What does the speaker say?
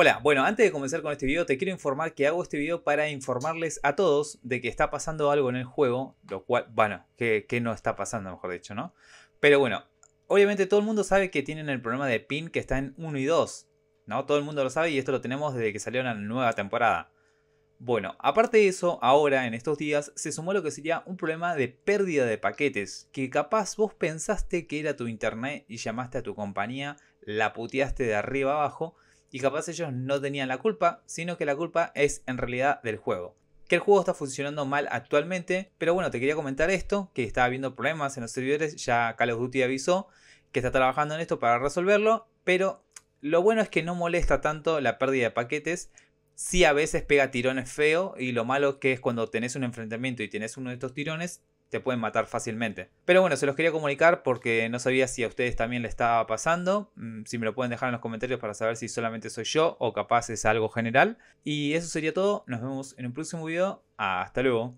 Hola, bueno, antes de comenzar con este video te quiero informar que hago este video para informarles a todos de que está pasando algo en el juego, lo cual, bueno, que, no está pasando mejor dicho, ¿no? Pero bueno, obviamente todo el mundo sabe que tienen el problema de pin que está en 1 y 2, ¿no? Todo el mundo lo sabe y esto lo tenemos desde que salió la nueva temporada. Bueno, aparte de eso, ahora en estos días se sumó lo que sería un problema de pérdida de paquetes, que capaz vos pensaste que era tu internet y llamaste a tu compañía, la puteaste de arriba abajo y capaz ellos no tenían la culpa, sino que la culpa es en realidad del juego. Que el juego está funcionando mal actualmente, pero bueno, te quería comentar esto, que estaba habiendo problemas en los servidores, ya Call of Duty avisó que está trabajando en esto para resolverlo, pero lo bueno es que no molesta tanto la pérdida de paquetes, sí a veces pega tirones feo y lo malo que es cuando tenés un enfrentamiento y tenés uno de estos tirones, te pueden matar fácilmente. Pero bueno, se los quería comunicar porque no sabía si a ustedes también le estaba pasando. Mm, si me lo pueden dejar en los comentarios para saber si solamente soy yo o capaz es algo general. Y eso sería todo. Nos vemos en un próximo video. Hasta luego.